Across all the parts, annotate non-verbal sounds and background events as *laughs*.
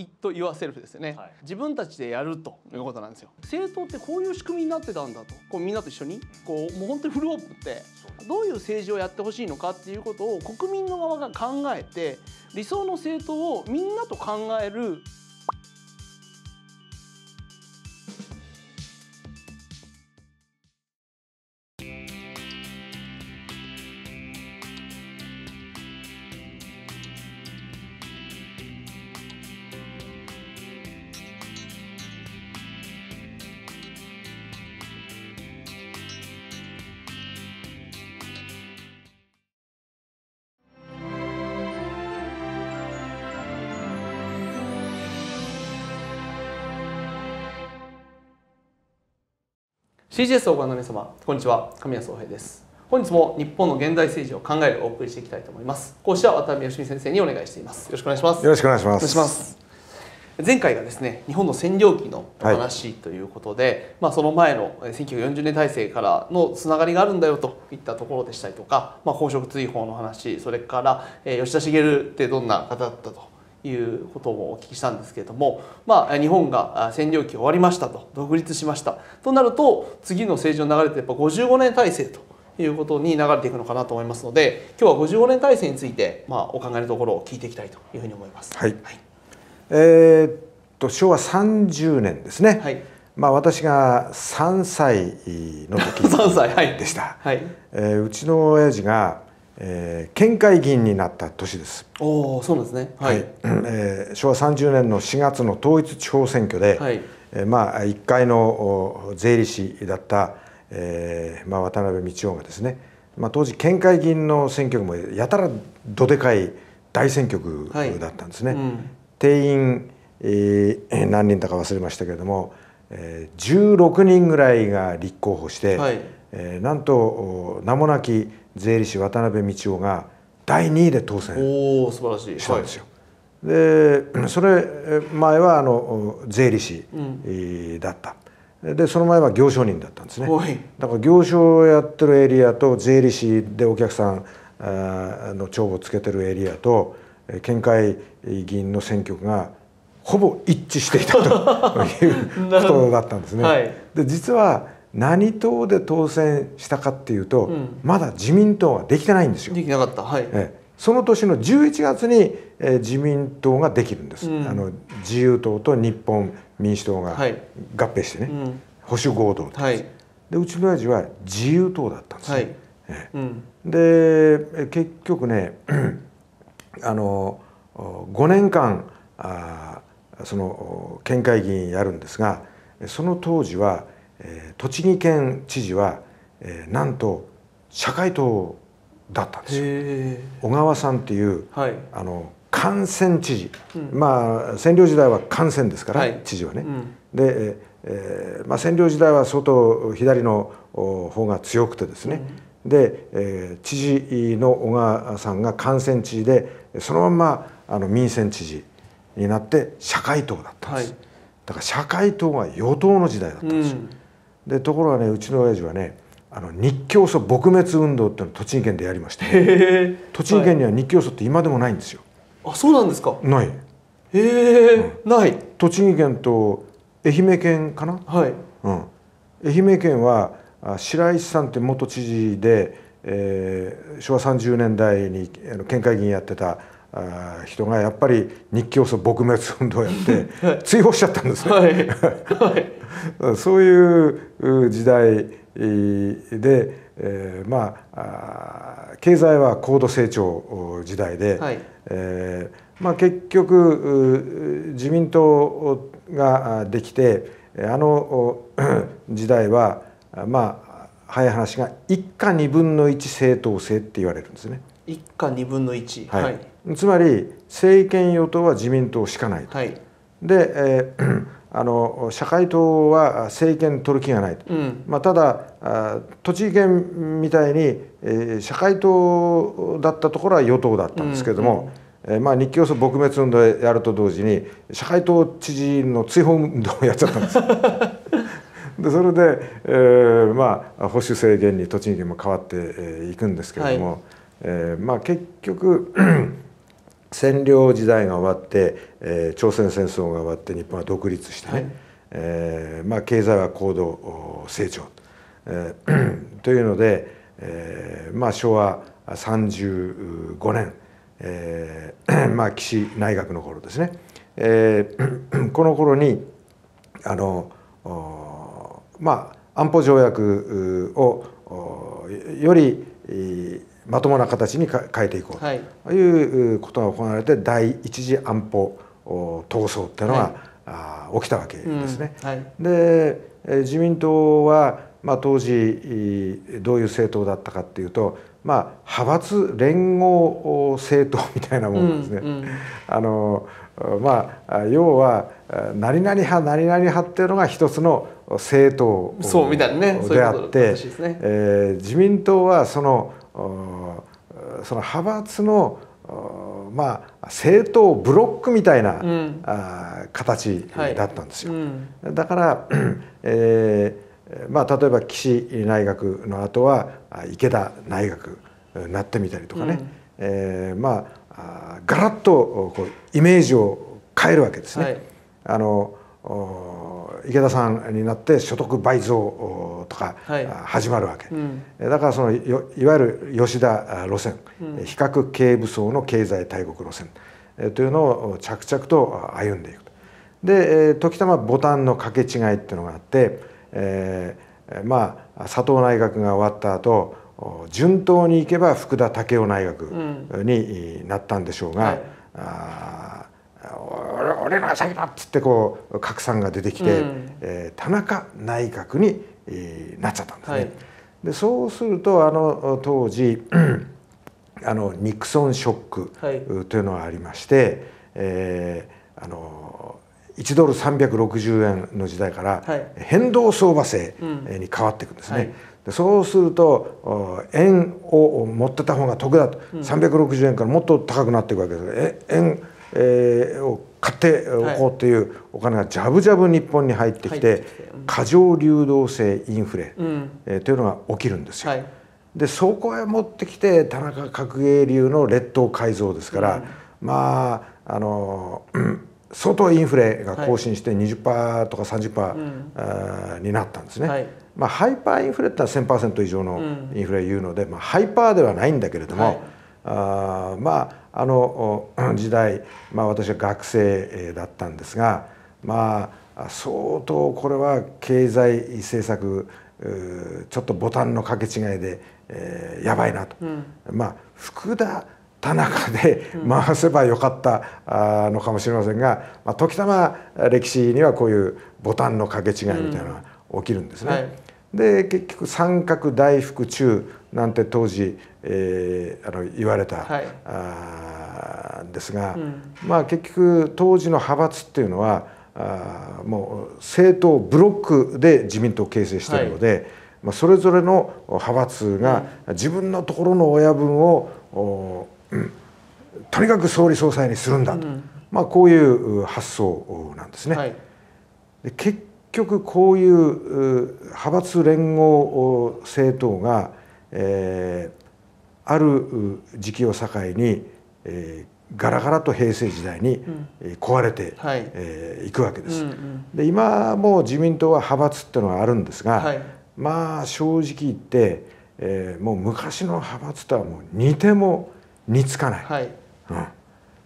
it y o u r s e ですよね、はい、自分たちでやるということなんですよ政党ってこういう仕組みになってたんだとこうみんなと一緒にこうもう本当にフルオープンってどういう政治をやってほしいのかっていうことを国民の側が考えて理想の政党をみんなと考える CGS をご覧の皆様こんにちは神谷宗平です本日も日本の現代政治を考えるお送りしていきたいと思います講師は渡辺義美先生にお願いしていますよろしくお願いしますよろしくお願いしますします前回がですね日本の占領期の話ということで、はい、まあ、その前の1940年体制からのつながりがあるんだよといったところでしたりとか、まあ、公職追放の話それから、えー、吉田茂ってどんな方だったということをお聞きしたんですけれども、まあ、日本が占領期終わりましたと独立しましたとなると次の政治の流れってやっぱ55年体制ということに流れていくのかなと思いますので今日は55年体制について、まあ、お考えのところを聞いていきたいというふうに思います。はい、はい、えー、っと昭和30年ですね、はいまあ、私が3歳の時 *laughs* でしたはいはいえー、うちの親父がえー、県会議員になった年ですおそうなんですね、はいはい、えー、昭和30年の4月の統一地方選挙で、はい、えー、まあ、1回の税理士だった、えーまあ、渡辺道夫がですね、まあ、当時県会議員の選挙区もやたらどでかい大選挙区だったんですね。はいうん、定員、えー、何人だか忘れましたけれども、えー、16人ぐらいが立候補して、はい、えー、なんと名もなき税理士渡辺道夫が第2位で当選したんですよ。で *clears throat* それ前はあの税理士だった、うん、でその前は行商人だったんですねだから行商をやってるエリアと税理士でお客さんの帳簿をつけてるエリアと県会議員の選挙区がほぼ一致していたという *laughs* ことだったんですね。はい、で実は何党で当選したかっていうと、うん、まだ自民党はできてないんですよ。できなかった、はい、えその年の11月に、えー、自民党ができるんです、うん、あの自由党と日本民主党が合併してね、はい保守合同はい、でうちの親父は自由党だったんです、はいえー、で結局ね *clears throat* あの5年間あその県会議員やるんですがその当時はえー、栃木県知事は、えー、なんと社会党だったんですよ小川さんっていう、はい、あの感染知事、うん、まあ占領時代は感染ですから、はい、知事はね、うん、で、えーまあ、占領時代は相当左の方が強くてですね、うん、で、えー、知事の小川さんが感染知事でそのまんまあの民選知事になって社会党だったんです、はい、だから社会党が与党の時代だったんですよ、でところがねうちの親父はねあの日教祖撲滅運動っていうのを栃木県でやりまして、栃木県には日教祖って今でもないんですよ。はい、あそうなんですかない。へえ、うん、ない栃木県と愛媛県かな、はいうん、愛媛県は白石さんって元知事で、えー、昭和30年代に県会議員やってたあ人がやっぱり日教祖撲滅運動をやって、*laughs* はい、追放しちゃったんですね。はい *laughs* はいそういう時代で、えー、まあ経済は高度成長時代で、はい、えー、まあ、結局自民党ができてあの時代はまあ早い話が一家二分の一正当性って言われるんですね。一家二分の一、はい、はい、つまり政権与党は自民党しかないと。はい、で、えーあの社会党は政権取る気がないと、うん、まあ、ただ栃木県みたいに、えー、社会党だったところは与党だったんですけれども、うんうん、えー、まあ、日教組撲滅運動やると同時に社会党知事の追放運動をやっちゃったんです *laughs* でそれで、えーまあ、保守政権に栃木県も変わっていくんですけれども、はい、えー、まあ、結局占領時代が終わって、えー、朝鮮戦争が終わって日本は独立してね、はい、えー、まあ、経済は高度成長、えー、*clears throat* というので、えーまあ、昭和35年、えー *clears throat* まあ、岸内閣の頃ですね、えー、*clears throat* この頃にあのまあ安保条約をよりまともな形に変えていこうということが行われて、第一次安保闘争っていうのが、はい、起きたわけですね。はい、で自民党は、まあ、当時どういう政党だったかっていうと、まあ、派閥連合政党みたいなものですね。あのまあ、要は何々派何々派っていうのが一つの政党であって、ねえ自民党はそのその派閥のまあ、政党ブロックみたいな、うん、あ形だったんですよ。はいうん、だから、*clears throat* えーまあ、例えば岸内閣の後は池田内閣になってみたりとかね、うん、えー、まあガラッとこうイメージを変えるわけですね。はい、あの池田さんになって所得倍増とか、始まるわけ、はいうん、だからそのいわゆる吉田路線、うん、比較軽武装の経済大国路線というのを着々と歩んでいくで時たまボタンの掛け違いっていうのがあって、えー、まあ佐藤内閣が終わった後順当にいけば福田赳夫内閣になったんでしょうが、うん、はい俺のが先だっつってこう拡散が出てきて、うん、えー、田中内閣にえなっちゃったんですね。はい、でそうするとあの当時あのニクソンショックというのがありまして、はい、えー、あの1ドル360円の時代から変動相場制に変わっていくんですね。はいうんはい、そうすると円を持ってた方が得だと、うん、360円からもっと高くなっていくわけです円、えー、を買っておこうというお金がじゃぶじゃぶ日本に入ってきて過剰流動性インフレ、えというのが起きるんですよ。でそこへ持ってきて田中角栄流の列島改造ですから、まああの、相当インフレが更新して20%とか30%、になったんですね。まあ、ハイパーインフレってのは1000%以上のインフレを言うので、まあ、ハイパーではないんだけれども、はあまああの *coughs* 時代、まあ、私は学生だったんですが、まあ、相当これは経済政策ちょっとボタンの掛け違いで、えー、やばいなと、うん、まあ福田田中で回せばよかったのかもしれませんが、まあ、時たま歴史にはこういうボタンの掛け違いみたいなのが起きるんですね。うんはい、で結局三角大福中なんて当時えー、あの言われた、はい、あですが、うん、まあ、結局当時の派閥っていうのはあもう政党ブロックで自民党を形成しているので、はい、まあ、それぞれの派閥が自分のところの親分を、うん、とにかく総理総裁にするんだと、うん、まあ、こういう発想なんですね。はい、で結局こういう派閥連合政党が、えーある時期を境に、えー、ガラガラと平成時代にえ壊れて、うはい、えー、いくわけです。うんうん、で今も自民党は派閥っていうのはあるんですが、はい、まあ正直言って、えー、もう昔の派閥とはもう似ても似つかない、はい、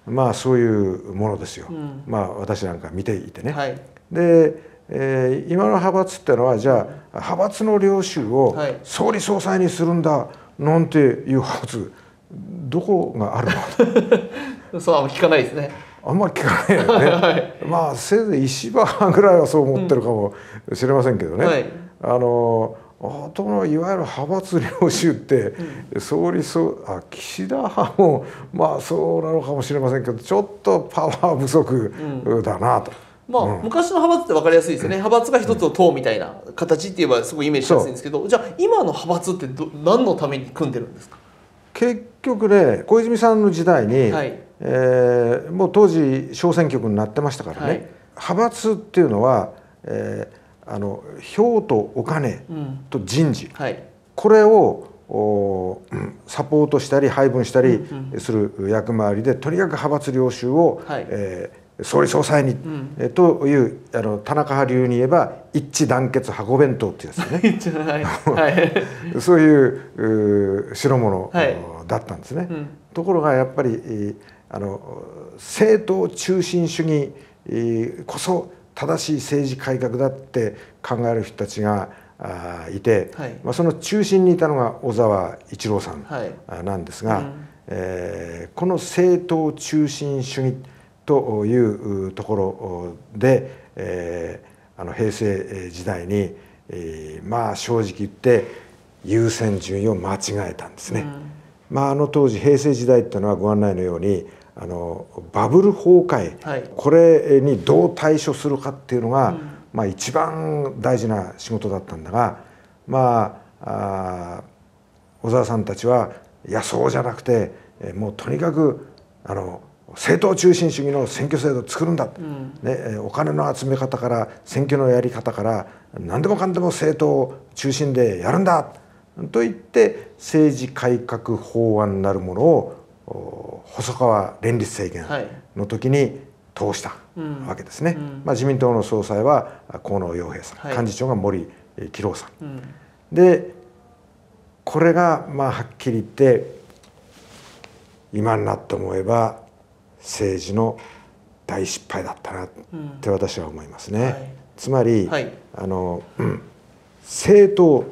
うん、まあそういうものですよ、うん、まあ私なんか見ていてね。はい、でえー、今の派閥っていうのはじゃあ派閥の領収を総理総裁にするんだ、なんていうはずどこがあるの *laughs* そうあんま聞かないですねあんまり聞かないよね、*laughs* はい、まあせいぜい石破ぐらいはそう思ってるかもしれませんけどね、うんはい、あのとのいわゆる派閥領袖って、うん、総理総あ岸田派もまあそうなのかもしれませんけどちょっとパワー不足だなと。うんまあ、うん、昔の派閥って分かりやすいですよね、派閥が一つの党みたいな形って言えばすごいイメージしやすいんですけどじゃあ今の派閥ってど何のために組んでるんですか結局ね小泉さんの時代に、はい、えー、もう当時小選挙区になってましたからね、はい、派閥っていうのは、えー、あの票とお金と人事、うんはい、これをおサポートしたり配分したりする役回りで、とにかく派閥領収を、はい、えー総理総裁に、うん、えというあの田中派流に言えば一致団結箱弁当っていうやつね *laughs* はい、*laughs* そういうう代物だったんですね、いうん、ところがやっぱりあの政党中心主義こそ正しい政治改革だって考える人たちがいて、はい、まあ、その中心にいたのが小沢一郎さんなんですが、はいうん、えー、この政党中心主義というところで、えー、あの平成時代に、えー、まあ正直言って優先順位を間違えたんですね。うん、まあ、あの当時平成時代っていうのはご案内のようにあのバブル崩壊、はい、これにどう対処するかっていうのが、うん、まあ、一番大事な仕事だったんだが、まあ、あ小沢さんたちはいやそうじゃなくてもうとにかくあの政党中心主義の選挙制度を作るんだ、うん、ね、お金の集め方から選挙のやり方から何でもかんでも政党中心でやるんだと言って政治改革法案なるものを細川連立政権の時に通したわけですね、はいうん、まあ、自民党の総裁は河野洋平さん、はい、幹事長が森喜朗さん、うん、でこれがまあはっきり言って今になって思えば政治の大失敗だったなって私は思いますね。うんはい、つまり、はい、あの、政党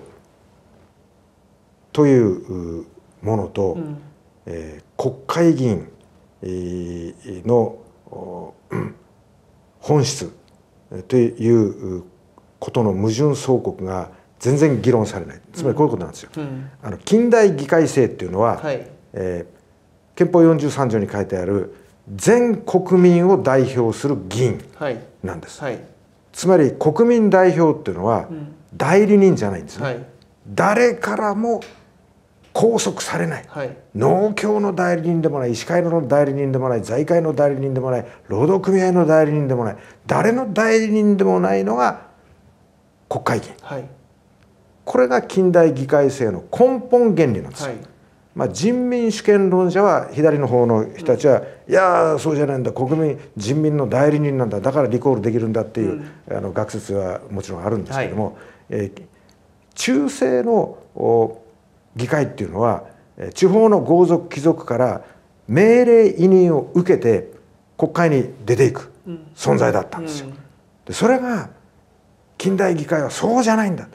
というものと、うん、えー、国会議員の、本質ということの矛盾総国が全然議論されないつまりこういうことなんですよ。あの近代議会制っていうのは、はい、えー、憲法43条に書いてある全国民を代表する議員なんです、はいはい、つまり国民代表っていうのは代理人じゃないんですね、はい、誰からも拘束されない、農協の代理人でもない医師会の代理人でもない財界の代理人でもない労働組合の代理人でもない誰の代理人でもないのが国会議員、これが近代議会制の根本原理なんですよ、まあ、人民主権論者は左の方の人たちは、いやそうじゃないんだ国民人民の代理人なんだだからリコールできるんだっていう、あの学説はもちろんあるんですけども、え中世の議会っていうのは地方の豪族貴族から命令委任を受けて国会に出ていく存在だったんですよ。でそれが近代議会はそうじゃないんだ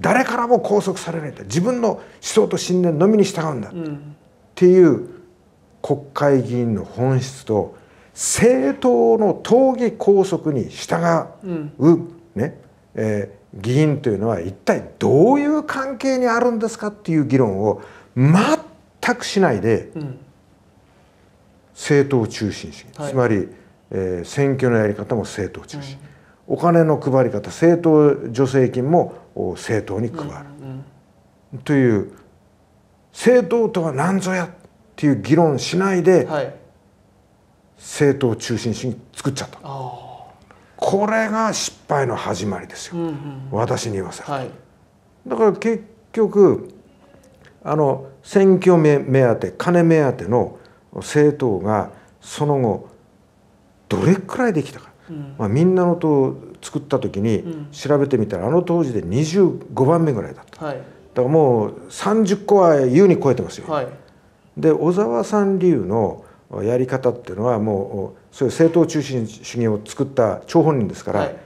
誰からも拘束されないんだ自分の思想と信念のみに従うんだ、っていう国会議員の本質と政党の党議拘束に従う、うん、ねえー、議員というのは一体どういう関係にあるんですかっていう議論を全くしないで、うん、政党中心主義、はい、つまり、えー、選挙のやり方も政党中心、お金の配り方政党助成金も政党に加わる、という政党とは何ぞやっていう議論しないで、政党中心主義作っちゃったこれが失敗の始まりですよ、私に言わせるだから結局あの選挙目当て金目当ての政党がその後どれくらいできたか、まあ、みんなの党作った時に調べてみたら、あの当時で25番目ぐらいだった、はい、だからもう30個は優に超えてますよ、はい、で小沢さん流のやり方っていうのはもうそういう政党中心主義を作った張本人ですから、はい、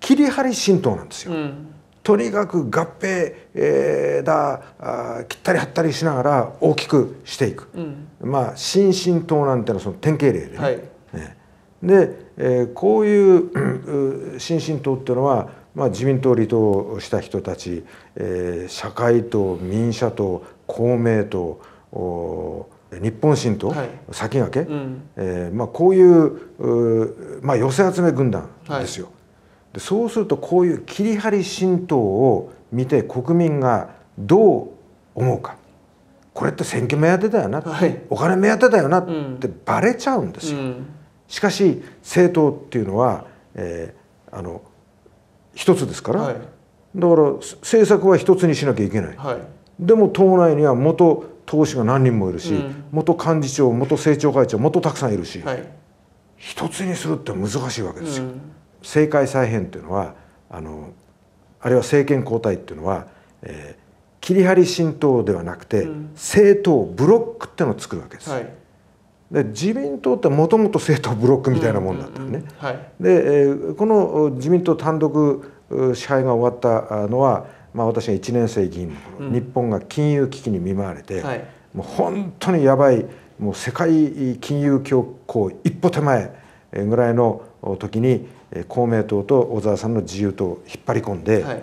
切り張り新党なんですよ、うん、とにかく合併、えー、だあ切ったり張ったりしながら大きくしていく、うん、まあ新進党なんてのはその典型例でね、はいで、えー、こういう新進党っていうのは、まあ、自民党離党した人たち、えー、社会党民社党公明党日本新党、はい、先駆け、うん、えー、まあ、こういうまあ、寄せ集め軍団ですよ。はい、でそうするとこういう切り張り新党を見て国民がどう思うかこれって選挙目当てだよな、はい、お金目当てだよなってばれちゃうんですよ。うんしかし政党っていうのは、えー、あの一つですから、はい、だから政策は一つにしなきゃいけない、はい、でも党内には元党首が何人もいるし、うん、元幹事長元政調会長元たくさんいるし、はい、一つにするって難しいわけですよ。うん、政界再編っていうのはあのあるいは政権交代っていうのは、えー、切り張り新党ではなくて、うん、政党ブロックっていうのを作るわけです。はいで自民党ってもともと政党ブロックみたいなもんだったよね。でこの自民党単独支配が終わったのは、まあ、私が1年生議員の頃、うん、日本が金融危機に見舞われて、はい、もう本当にやばいもう世界金融恐慌一歩手前ぐらいの時に公明党と小沢さんの自由党を引っ張り込んで、はい、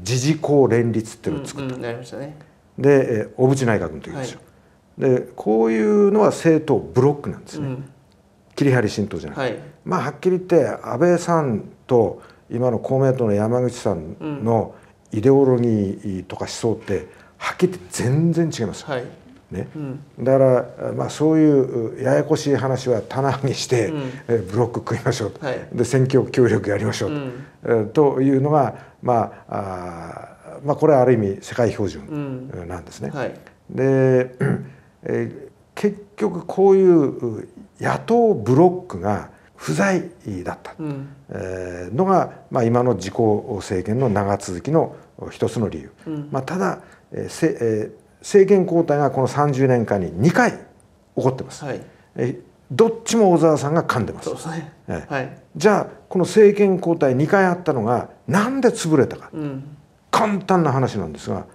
自治公連立っていうのを作った。うんうん、なりましたねで小渕内閣の時ですよ。はいでこういうのは政党ブロックなんですね、うん、切り張り新党じゃなくて、はい、まあはっきり言って安倍さんと今の公明党の山口さんのイデオロギーとか思想ってはっきり言って全然違います、はいね、うん、だからまあそういうややこしい話は棚上げして、うん、えブロック組みましょうと、はい、で選挙協力やりましょうと,、うん、というのが、まあ、あまあこれはある意味世界標準なんですね。はい、でえ結局こういう野党ブロックが不在だった、うん、えのが、まあ、今の自公政権の長続きの一つの理由、うん、まあ、ただ、えーせえー、政権交代がこの30年間に2回起こってます、はい、えどっちも小沢さんが噛んでます、ね、えー、はい、じゃあこの政権交代2回あったのがなんで潰れたか、うん、簡単な話なんですが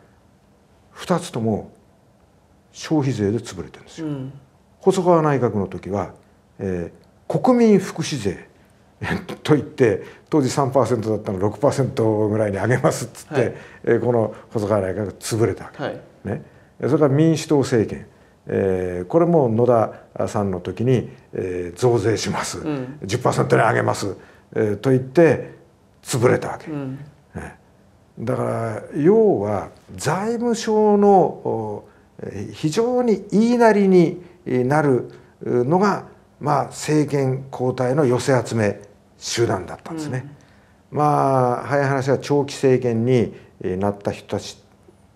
2つとも消費税で潰れてるんですよ、うん、細川内閣の時は、えー、国民福祉税 *laughs* と言って当時3%だったの6%ぐらいに上げますっつって、はい、えー、この細川内閣が潰れたわけ、はい、ね、それから民主党政権、えー、これも野田さんの時に、えー、増税します、うん、10%に上げます、えー、と言って潰れたわけ、うん、ね、だから要は財務省の非常に言いなりになるのが、まあ、政権交代の寄せ集め集団だったんですね。うん、まあ早い話は長期政権になった人たちっ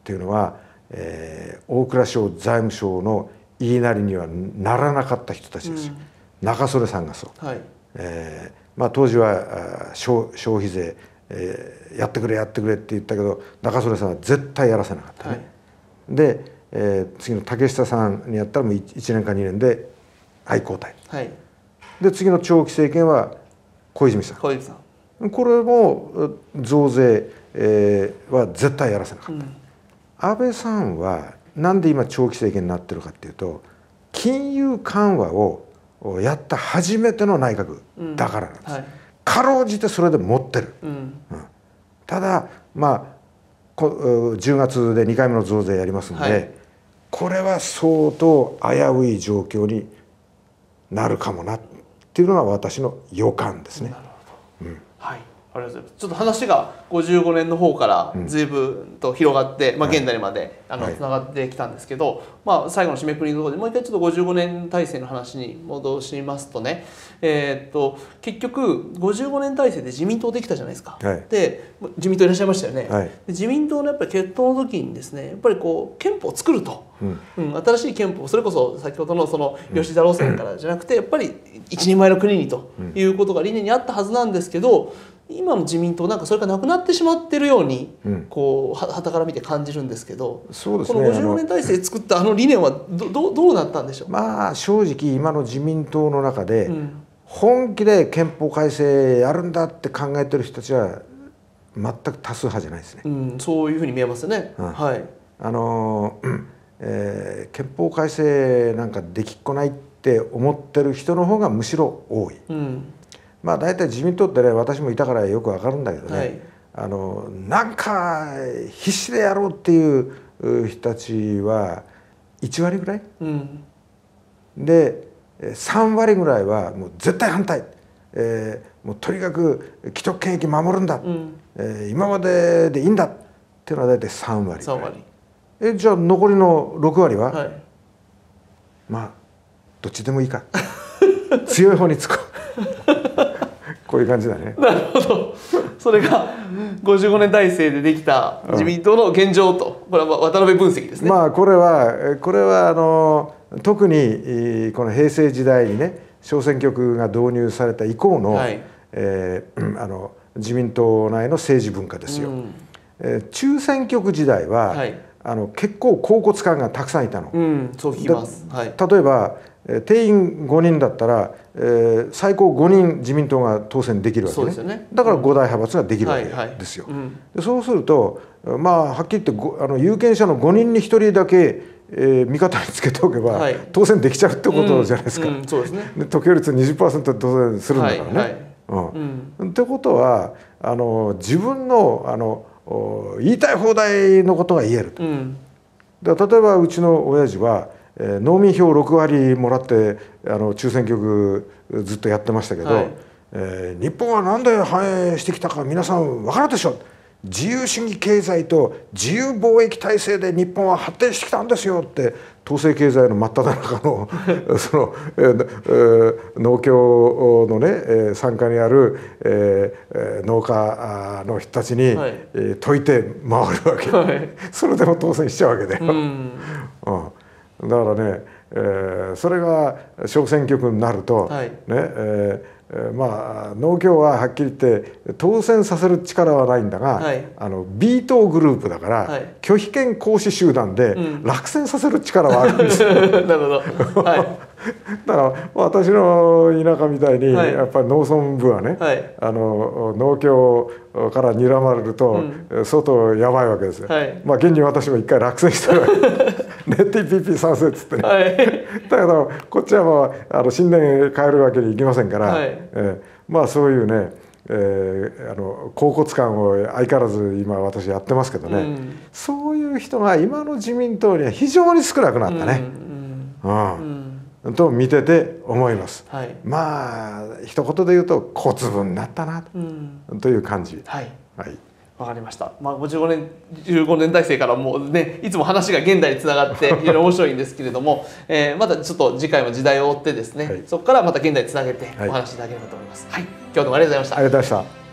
ていうのは、えー、大蔵省財務省の言いなりにはならなかった人たちですよ、うん、中曽根さんがそう、はい、えー、まあ、当時は消費税、えー、やってくれやってくれって言ったけど中曽根さんは絶対やらせなかったね。はい、でえー、次の竹下さんにやったらもう 1, 年か2年で愛交代、はい、で次の長期政権は小泉さん小泉さんこれも増税、えー、は絶対やらせなかった、うん、安倍さんはなんで今長期政権になってるかっていうと金融緩和をやった初めての内閣だからなんです、うんはい、かろうじてそれで持ってる、うん、うん、ただまあこ10月で2回目の増税やりますんで、はい、これは相当危うい状況になるかもなっていうのが私の予感ですね。ありがとうございますちょっと話が55年の方から随分と広がって、うん、まあ、現代までつな、がってきたんですけど、まあ、最後の締めくくりのところでもう一回ちょっと55年体制の話に戻しますとね、えー、っと結局55年体制で自民党できたじゃないですか、はい、で自民党いらっしゃいましたよね、はい、自民党のやっぱり決闘の時にですねやっぱりこう憲法を作ると、うんうん、新しい憲法それこそ先ほどのその吉田路線からじゃなくて、やっぱり一人前の国にということが理念にあったはずなんですけど今の自民党なんかそれがなくなってしまってるように、こうはたから見て感じるんですけどそうです、ね、この54年体制作ったあの理念はどどどうなったんでしょうまあ正直今の自民党の中で、本気で憲法改正やるんだって考えてる人たちは全く多数派じゃないですね、うん、そういうふうに見えますね、うん、はいあの、*clears throat* えー、憲法改正なんかできっこないって思ってる人の方がむしろ多い。うんまあ、大体自民党ってね私もいたからよくわかるんだけどね、はい、あのなんか必死でやろうっていう人たちは1割ぐらい、うん、で3割ぐらいはもう絶対反対、えー、もうとにかく既得権益守るんだ、うん、えー、今まででいいんだっていうのは大体3割ぐ割えじゃあ残りの6割は、はい、まあどっちでもいいか強い方につこう。こういう感じだねなるほどそれが55年体制でできた自民党の現状と、これは渡辺分析ですねまあこれはこれはあの特にこの平成時代にね小選挙区が導入された以降の、はい、えー、あの自民党内の政治文化ですよ、うん、えー、中選挙区時代は、はい、あの結構恍惚感がたくさんいたの、うん、そう聞きます、はい、例えば定員5人だったら、えー、最高5人自民党が当選できるわけね、ね、だから5大派閥ができるわけですよ。はいはいうん、でそうするとまあはっきり言ってあの有権者の5人に1人だけ、えー、味方につけておけば、はい、当選できちゃうってことじゃないですか。うんうん、そうですね、で得票率20%当選するんだからね。はいはいうん、ってことはあの自分のあの言いたい放題のことが言えると。だ例えばうちの親父は農民票6割もらってあの中選挙区ずっとやってましたけど、はい、えー、日本は何で繁栄してきたか皆さん分かるでしょ自由主義経済と自由貿易体制で日本は発展してきたんですよって統制経済の真っ只中の *laughs* その、えー、農協のね参加にある、えー、農家の人たちに、はい、解いて回るわけ、はい、*laughs* それでも当選しちゃうわけだよ。うん、うんだからね、えー、それが小選挙区になると、はい、ねえー、まあ農協ははっきり言って当選させる力はないんだが、はい、あの B 党グループだから、はい、拒否権行使集団で落選させる力はあるんですよ。*laughs* なるほど、はい *laughs* だから私の田舎みたいに、やっぱり農村部はね、はい、あの農協から睨まれると、外やばいわけですよ、はい、まあ現に私も一回落選したわけ *laughs* ね TPP 賛成っつってね、はい、だけどこっちはまああの新年変えるわけにいきませんから、はい、えー、まあそういうねえー、あの恍惚感を相変わらず今私やってますけどね、うん、そういう人が今の自民党には非常に少なくなったね。うん、うんうんと見てて思います、はい、まあ一言で言うと小粒になったなという感じ、はい、はいわかりました。まあ、15年、15年体制からもうね、いつも話が現代につながって、*laughs* いろいろ面白いんですけれども、えー、またちょっと次回も時代を追ってですね、はい、そこからまた現代につなげてお話しいただければと思います。はい、はい、今日どうもありがとうございました。ありがとうございました。